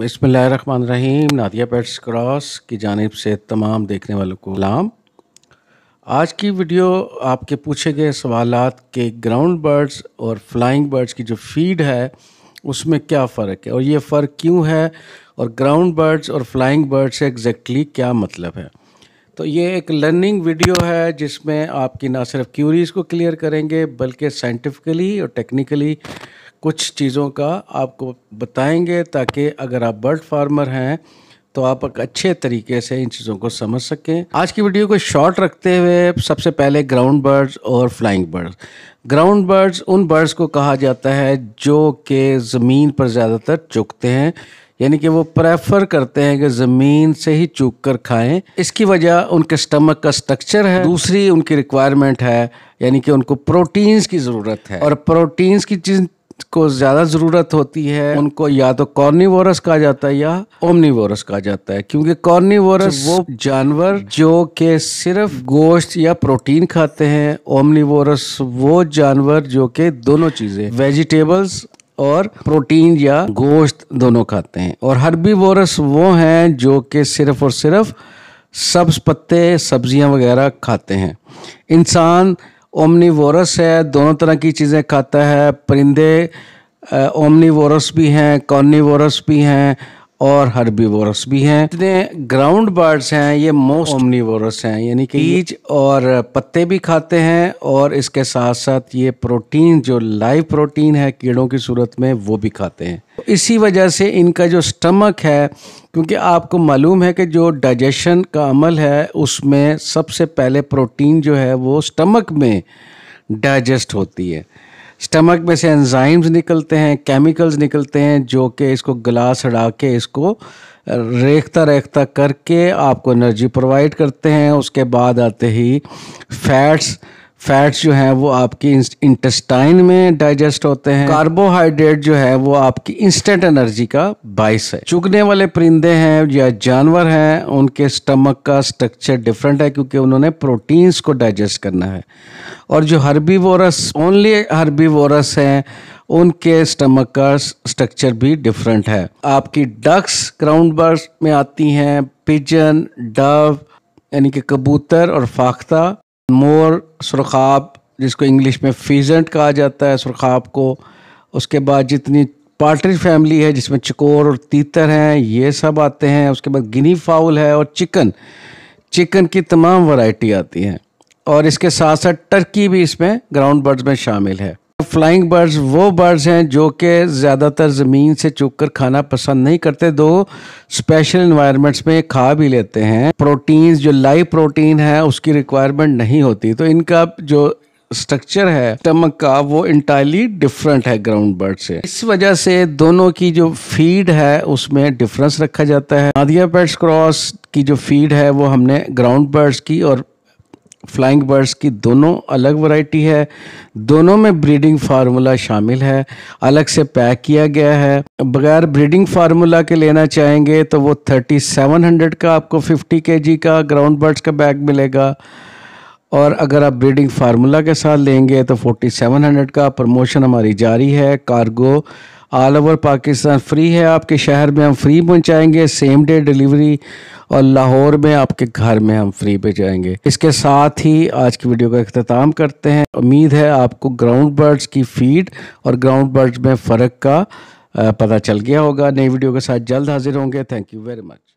बसमान Rahim Nadia pets cross की जानब से तमाम देखने वालों को सलाम आज की वीडियो आपके पूछे गए सवाल के ग्राउंड बर्ड्स और फ्लाइंग बर्ड्स की जो फीड है उसमें क्या फ़र्क है और ये फ़र्क क्यों है और ग्राउंड बर्ड्स और फ्लाइंग बर्ड्स से एग्जैक्टली क्या मतलब है तो ये एक लर्निंग वीडियो है जिसमें आपकी ना सिर्फ क्यूरीज़ को क्लियर करेंगे बल्कि साइंटिफिकली और टेक्निकली कुछ चीज़ों का आपको बताएंगे ताकि अगर आप बर्ड फार्मर हैं तो आप एक अच्छे तरीके से इन चीज़ों को समझ सकें आज की वीडियो को शॉर्ट रखते हुए सबसे पहले ग्राउंड बर्ड्स और फ्लाइंग बर्ड्स ग्राउंड बर्ड्स उन बर्ड्स को कहा जाता है जो कि ज़मीन पर ज़्यादातर चुकते हैं यानी कि वो प्रेफर करते हैं कि ज़मीन से ही चुक कर खाएँ इसकी वजह उनके स्टमक का स्ट्रक्चर है दूसरी उनकी रिक्वायरमेंट है यानी कि उनको प्रोटीन्स की ज़रूरत है और प्रोटीन्स की को ज़्यादा ज़रूरत होती है उनको या तो कॉर्निवोरस कहा जाता है या ओमनीवोरस कहा जाता है क्योंकि कॉर्निवोरस वो जानवर जो के सिर्फ गोश्त या प्रोटीन खाते हैं ओमनीवोरस वो जानवर जो के दोनों चीज़ें वेजिटेबल्स और प्रोटीन या गोश्त दोनों खाते हैं और हर्बीवोरस वो हैं जो कि सिर्फ और सिर्फ सब्ज पत्ते सब्जियां वगैरह खाते हैं इंसान ओमनीवोरस है दोनों तरह की चीज़ें खाता है परिंदे ओमनीवोरस भी हैं कॉर्नीवोरस भी हैं और हर्बीवोरस भी हैं इतने ग्राउंड बर्ड्स हैं ये मोस्ट ओमनीवोरस हैं यानी कि बीज और पत्ते भी खाते हैं और इसके साथ साथ ये प्रोटीन जो लाइव प्रोटीन है कीड़ों की सूरत में वो भी खाते हैं तो इसी वजह से इनका जो स्टमक है क्योंकि आपको मालूम है कि जो डाइजेशन का अमल है उसमें सबसे पहले प्रोटीन जो है वो स्टमक में डाइजेस्ट होती है स्टमक में से एंजाइम्स निकलते हैं केमिकल्स निकलते हैं जो कि इसको गला सड़ा के इसको रेखता रेखता करके आपको एनर्जी प्रोवाइड करते हैं उसके बाद आते ही फैट्स फैट्स जो है वो आपकी इंटेस्टाइन में डाइजेस्ट होते हैं कार्बोहाइड्रेट जो है वो आपकी इंस्टेंट एनर्जी का बाइस है चुगने वाले परिंदे हैं या जानवर हैं उनके स्टमक का स्ट्रक्चर डिफरेंट है क्योंकि उन्होंने प्रोटीन्स को डाइजेस्ट करना है और जो वोरस ओनली वोरस हैं उनके स्टमक का स्ट्रक्चर भी डिफरेंट है आपकी डक्स ग्राउंड बर्ड्स में आती हैं पिजन डव यानी कि कबूतर और फाख्ता मोर सुरखाब जिसको इंग्लिश में फीजेंट कहा जाता है सुरखाब को उसके बाद जितनी पार्टरी फैमिली है जिसमें चकोर और तीतर हैं ये सब आते हैं उसके बाद गिनी फाउल है और चिकन चिकन की तमाम वैरायटी आती हैं और इसके साथ साथ टर्की भी इसमें ग्राउंड बर्ड्स में शामिल है फ्लाइंग बर्ड्स वो बर्ड्स हैं जो कि ज़्यादातर ज़मीन से चुगकर खाना पसंद नहीं करते दो स्पेशल इन्वायरमेंट्स में खा भी लेते हैं प्रोटीन्स जो लाइव प्रोटीन है उसकी रिक्वायरमेंट नहीं होती तो इनका जो स्ट्रक्चर है स्टमक का वो इंटायरली डिफरेंट है ग्राउंड बर्ड से इस वजह से दोनों की जो फीड है उसमें डिफरेंस रखा जाता है नादिया पेट्स क्रॉस की जो फीड है वो हमने ग्राउंड बर्ड्स की और फ्लाइंग बर्ड्स की दोनों अलग वैरायटी है दोनों में ब्रीडिंग फार्मूला शामिल है अलग से पैक किया गया है बगैर ब्रीडिंग फार्मूला के लेना चाहेंगे तो वो 3700 का आपको 50 के का ग्राउंड बर्ड्स का बैग मिलेगा और अगर आप ब्रीडिंग फार्मूला के साथ लेंगे तो 4700 का प्रमोशन हमारी जारी है cargo all over Pakistan free है आपके शहर में हम फ्री पहुंचाएंगे सेम डे डिलीवरी और लाहौर में आपके घर में हम फ्री भेजाएंगे इसके साथ ही आज की वीडियो का अख्ताम करते हैं उम्मीद है आपको ग्राउंड बर्ड्स की फीड और ग्राउंड बर्ड्स में फ़र्क का पता चल गया होगा नई वीडियो के साथ जल्द हाजिर होंगे थैंक यू वेरी मच